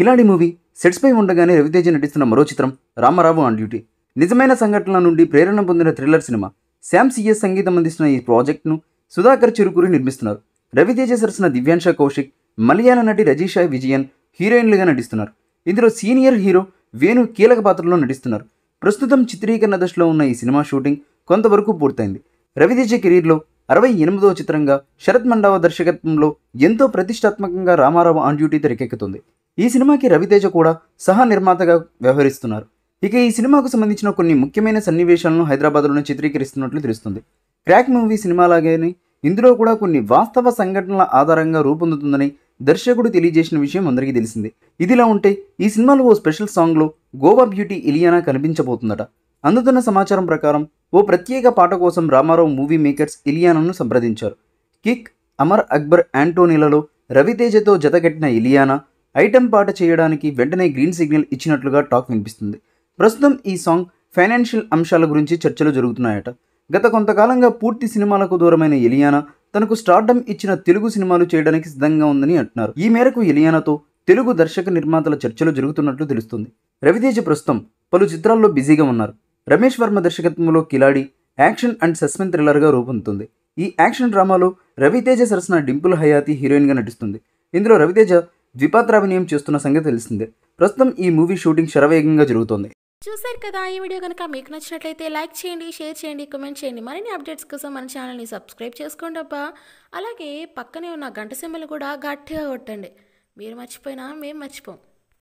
ఇలాంటి మూవీ సెట్స్పై ఉండగానే రవితేజ నటిస్తున్న మరో చిత్రం రామారావు ఆన్ డ్యూటీ నిజమైన సంఘటనల నుండి ప్రేరణ పొందిన థ్రిల్లర్ సినిమా శామ్ సిఎస్ సంగీతం అందిస్తున్న ఈ ప్రాజెక్ట్ను సుధాకర్ చిరుకూరి నిర్మిస్తున్నారు రవితేజ సరసన దివ్యాంశ కౌశిక్ మలయాళ నటి రజీషా విజయన్ హీరోయిన్లుగా నటిస్తున్నారు ఇందులో సీనియర్ హీరో వేణు కీలక పాత్రలో నటిస్తున్నారు ప్రస్తుతం చిత్రీకరణ దశలో ఉన్న ఈ సినిమా షూటింగ్ కొంతవరకు పూర్తయింది రవితేజ కెరీర్లో అరవై ఎనిమిదో చిత్రంగా శరత్ మండావ దర్శకత్వంలో ఎంతో ప్రతిష్టాత్మకంగా రామారావు ఆన్ డ్యూటీ తెరకెక్కుతుంది ఈ సినిమాకి రవితేజ కూడా సహా నిర్మాతగా వ్యవహరిస్తున్నారు ఇక ఈ సినిమాకు సంబంధించిన కొన్ని ముఖ్యమైన సన్నివేశాలను హైదరాబాద్లోనే చిత్రీకరిస్తున్నట్లు తెలుస్తుంది క్రాక్ మూవీ సినిమాలాగానే ఇందులో కూడా కొన్ని వాస్తవ సంఘటనల ఆధారంగా రూపొందుతుందని దర్శకుడు తెలియజేసిన విషయం అందరికీ తెలిసిందే ఇదిలా ఉంటే ఈ సినిమాలో ఓ స్పెషల్ సాంగ్లో గోవా బ్యూటీ ఇలియానా కనిపించబోతుందట అందుతున్న సమాచారం ప్రకారం ఓ ప్రత్యేక పాట కోసం రామారావు మూవీ మేకర్స్ ఇలియానాను సంప్రదించారు కిక్ అమర్ అక్బర్ యాంటోనీలలో రవితేజతో జతగట్టిన ఇలియానా ఐటెం పాట చేయడానికి వెంటనే గ్రీన్ సిగ్నల్ ఇచ్చినట్లుగా టాక్ వినిపిస్తుంది ప్రస్తుతం ఈ సాంగ్ ఫైనాన్షియల్ అంశాల గురించి చర్చలు జరుగుతున్నాయట గత కొంతకాలంగా పూర్తి సినిమాలకు దూరమైన ఎలియానా తనకు స్టార్డమ్ ఇచ్చిన తెలుగు సినిమాలు చేయడానికి సిద్ధంగా ఉందని అంటున్నారు ఈ మేరకు ఎలియానాతో తెలుగు దర్శక నిర్మాతల చర్చలు జరుగుతున్నట్లు తెలుస్తుంది రవితేజ ప్రస్తుతం పలు చిత్రాల్లో బిజీగా ఉన్నారు రమేష్ వర్మ దర్శకత్వంలో కిలాడి యాక్షన్ అండ్ సస్పెన్స్ థ్రిల్లర్గా రూపొందుతుంది ఈ యాక్షన్ డ్రామాలో రవితేజ సరసన డింపుల్ హయాతి హీరోయిన్గా నటిస్తుంది ఇందులో రవితేజ ద్విపాత్ర అభినయం చేస్తున్న సంగతి తెలిసిందే ప్రస్తుతం ఈ మూవీ షూటింగ్ శరవేగంగా జరుగుతోంది చూసారు కదా ఈ వీడియో కనుక మీకు నచ్చినట్లయితే లైక్ చేయండి షేర్ చేయండి కమెంట్ చేయండి మరిన్ని అప్డేట్స్ కోసం మన ఛానల్ని సబ్స్క్రైబ్ చేసుకోండి అబ్బా అలాగే పక్కనే ఉన్న గంట సెమ్మలు కూడా గట్టిగా కొట్టండి మీరు మర్చిపోయినా మేము మర్చిపోం